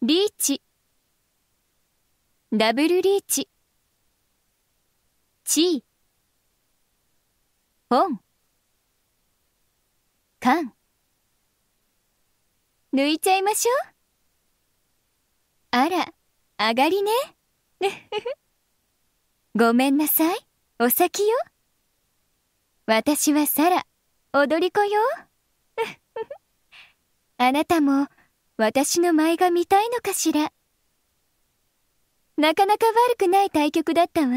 リーチダブルリーチチーポンカン抜いちゃいましょうあら上がりね ごめんなさいお先よ私はサラ踊り子よ あなたも私の舞が見たいのかしら。なかなか悪くない対局だったわ。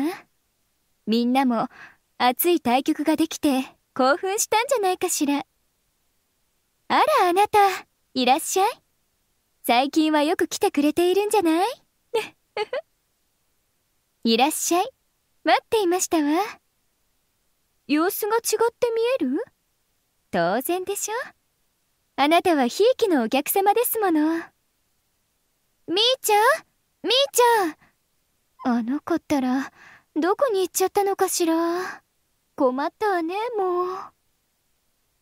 みんなも熱い対局ができて興奮したんじゃないかしら。あらあなた、いらっしゃい。最近はよく来てくれているんじゃない いらっしゃい。待っていましたわ。様子が違って見える当然でしょ。あなたはひいきのお客様ですものみーちゃんみーちゃんあの子ったらどこに行っちゃったのかしら困ったわねもう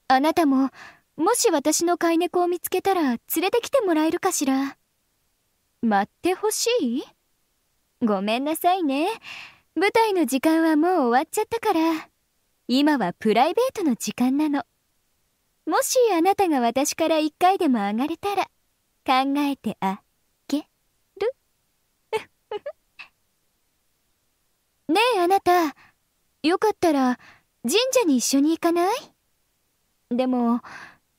あなたももし私の飼い猫を見つけたら連れてきてもらえるかしら待ってほしいごめんなさいね舞台の時間はもう終わっちゃったから今はプライベートの時間なの。もしあなたが私から一回でも上がれたら、考えてあげる ねえあなた、よかったら神社に一緒に行かないでも、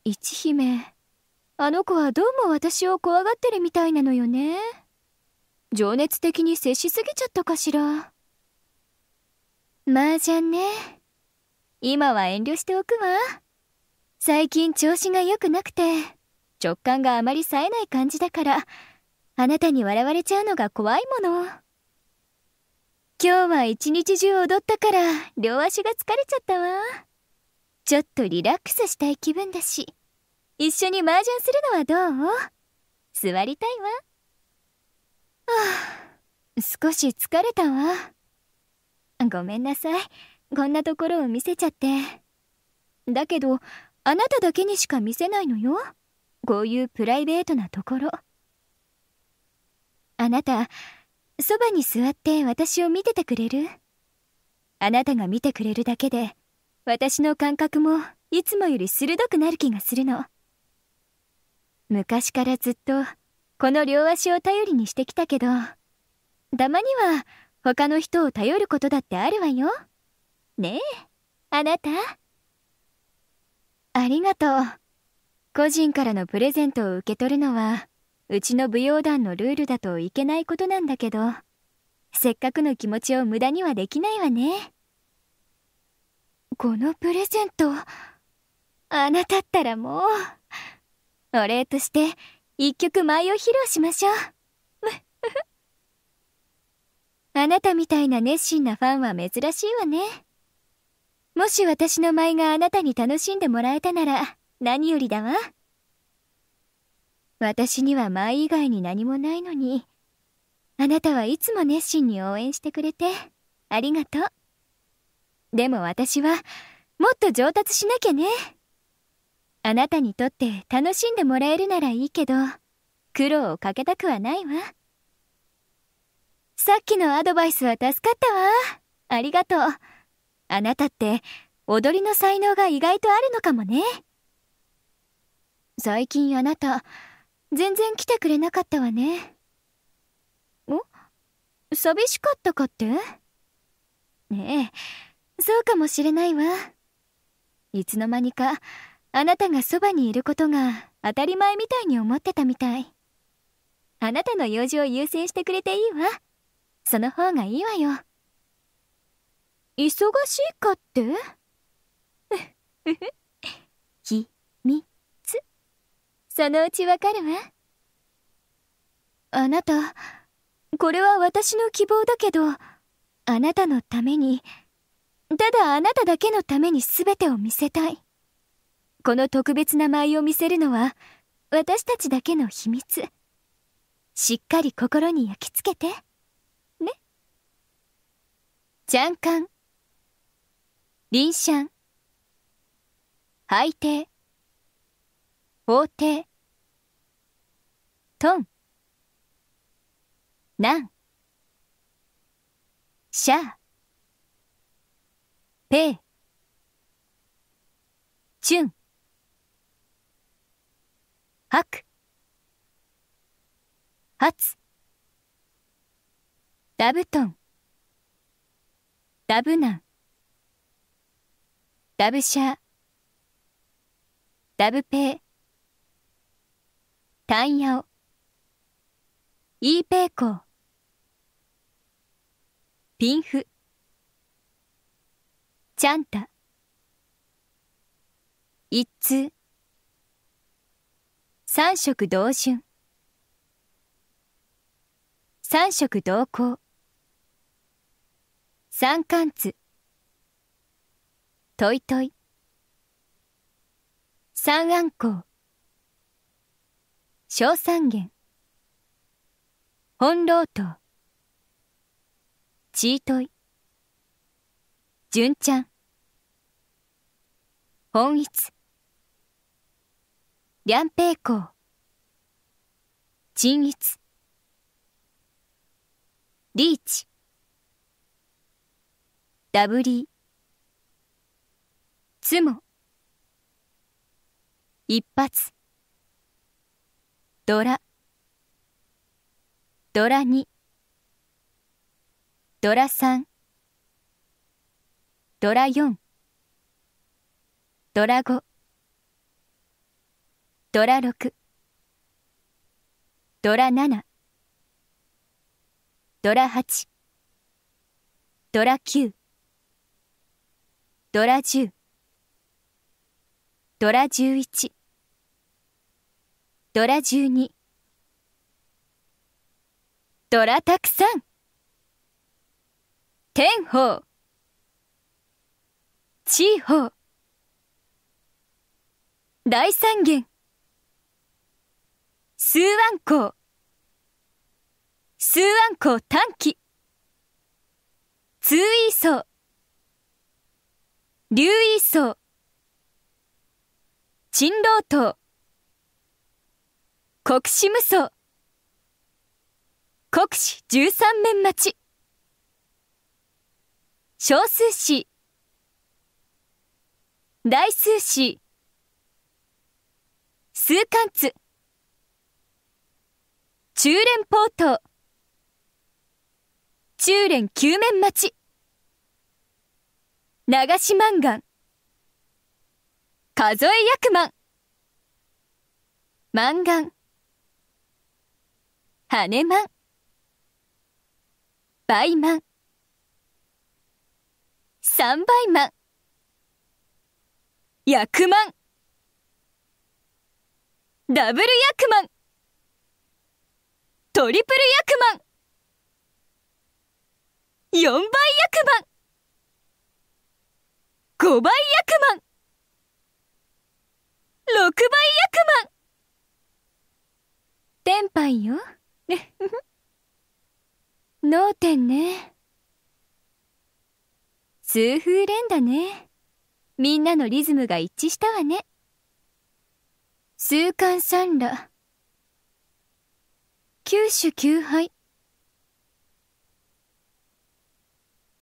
一姫、あの子はどうも私を怖がってるみたいなのよね。情熱的に接しすぎちゃったかしら。麻雀ね。今は遠慮しておくわ。最近調子が良くなくて直感があまり冴えない感じだからあなたに笑われちゃうのが怖いもの今日は一日中踊ったから両足が疲れちゃったわちょっとリラックスしたい気分だし一緒に麻雀するのはどう座りたいわはあ少し疲れたわごめんなさいこんなところを見せちゃってだけどあなただけにしか見せないのよこういうプライベートなところあなたそばに座って私を見ててくれるあなたが見てくれるだけで私の感覚もいつもより鋭くなる気がするの昔からずっとこの両足を頼りにしてきたけどたまには他の人を頼ることだってあるわよねえあなたありがとう。個人からのプレゼントを受け取るのは、うちの舞踊団のルールだといけないことなんだけど、せっかくの気持ちを無駄にはできないわね。このプレゼント、あなたったらもう。お礼として、一曲舞を披露しましょう。あなたみたいな熱心なファンは珍しいわね。もし私の舞があなたに楽しんでもらえたなら何よりだわ。私には舞以外に何もないのに、あなたはいつも熱心に応援してくれてありがとう。でも私はもっと上達しなきゃね。あなたにとって楽しんでもらえるならいいけど、苦労をかけたくはないわ。さっきのアドバイスは助かったわ。ありがとう。あなたって踊りの才能が意外とあるのかもね最近あなた全然来てくれなかったわねお寂しかったかってねえそうかもしれないわいつの間にかあなたがそばにいることが当たり前みたいに思ってたみたいあなたの用事を優先してくれていいわその方がいいわよ忙しいかって 秘密そのうちわかるわあなたこれは私の希望だけどあなたのためにただあなただけのために全てを見せたいこの特別な舞を見せるのは私たちだけの秘密しっかり心に焼き付けてねちゃんかんリンシャン背底法廷トンナンシャーペーチュンハクハツダブトンダブナンダブシャダブペイタンヤオイーペイコーピンフチャンタ一通三色同春三色同行三貫通、トイトイ三安公小三元本老島チートイ純ちゃん本一両平公陳一リーチダブリーつも一発ドラドラ2ドラ3ドラ4ドラ5ドラ6ドラ7ドラ8ドラ9ドラ10ドラ11ドラ12ドラたくさん天宝地宝大三元数万光数万光短期通位層竜位層陳老頭国士無双国士十三面待ち少数士大数士数貫通中連ポート中連九面待ち流し漫画数え役満満願羽満倍満三倍満役満ダブル役満トリプル役満四倍役満五倍役満6倍役満天杯よ 脳天ね数風連打ねみんなのリズムが一致したわね数冠三羅九種九敗